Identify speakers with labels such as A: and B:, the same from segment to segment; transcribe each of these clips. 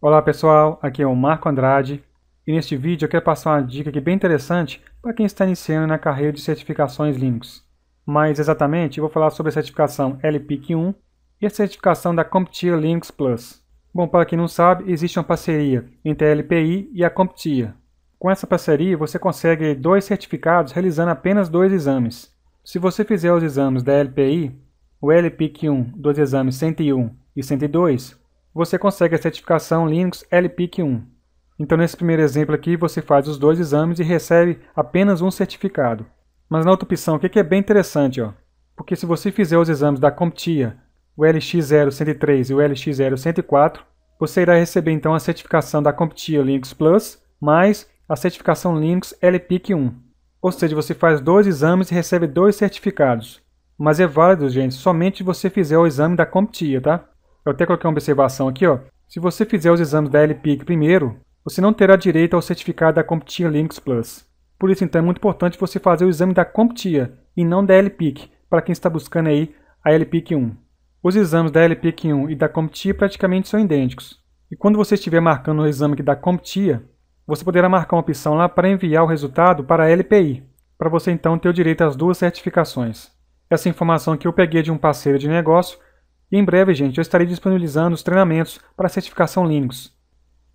A: Olá pessoal, aqui é o Marco Andrade e neste vídeo eu quero passar uma dica aqui bem interessante para quem está iniciando na carreira de certificações Linux. Mais exatamente, eu vou falar sobre a certificação LPIC1 e a certificação da CompTIA Linux Plus. Bom, para quem não sabe, existe uma parceria entre a LPI e a CompTIA. Com essa parceria, você consegue dois certificados realizando apenas dois exames. Se você fizer os exames da LPI, o LPIC1 dos exames 101 e 102, você consegue a certificação Linux LPIC 1. Então, nesse primeiro exemplo aqui, você faz os dois exames e recebe apenas um certificado. Mas na outra opção, o que é bem interessante, ó, porque se você fizer os exames da CompTIA, o LX0103 e o LX0104, você irá receber então a certificação da CompTIA Linux Plus, mais a certificação Linux LPIC 1. Ou seja, você faz dois exames e recebe dois certificados. Mas é válido, gente, somente se você fizer o exame da CompTIA, tá? Eu até coloquei uma observação aqui, ó. Se você fizer os exames da LPIC primeiro, você não terá direito ao certificado da CompTIA Linux Plus. Por isso, então, é muito importante você fazer o exame da CompTIA e não da LPIC, para quem está buscando aí a LPIC 1. Os exames da LPIC 1 e da CompTIA praticamente são idênticos. E quando você estiver marcando o exame aqui da CompTIA, você poderá marcar uma opção lá para enviar o resultado para a LPI, para você então ter o direito às duas certificações. Essa informação que eu peguei de um parceiro de negócio e em breve, gente, eu estarei disponibilizando os treinamentos para certificação Linux.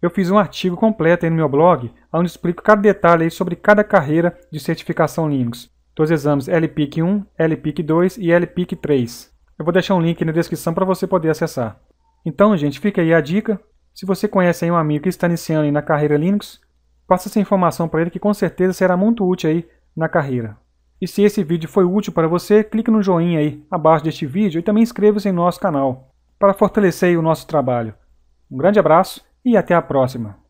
A: Eu fiz um artigo completo aí no meu blog, onde explico cada detalhe sobre cada carreira de certificação Linux. Dos exames LPIC 1, LPIC 2 e LPIC 3. Eu vou deixar um link na descrição para você poder acessar. Então, gente, fica aí a dica. Se você conhece um amigo que está iniciando na carreira Linux, passe essa informação para ele que com certeza será muito útil aí na carreira. E se esse vídeo foi útil para você, clique no joinha aí abaixo deste vídeo e também inscreva-se em nosso canal para fortalecer o nosso trabalho. Um grande abraço e até a próxima!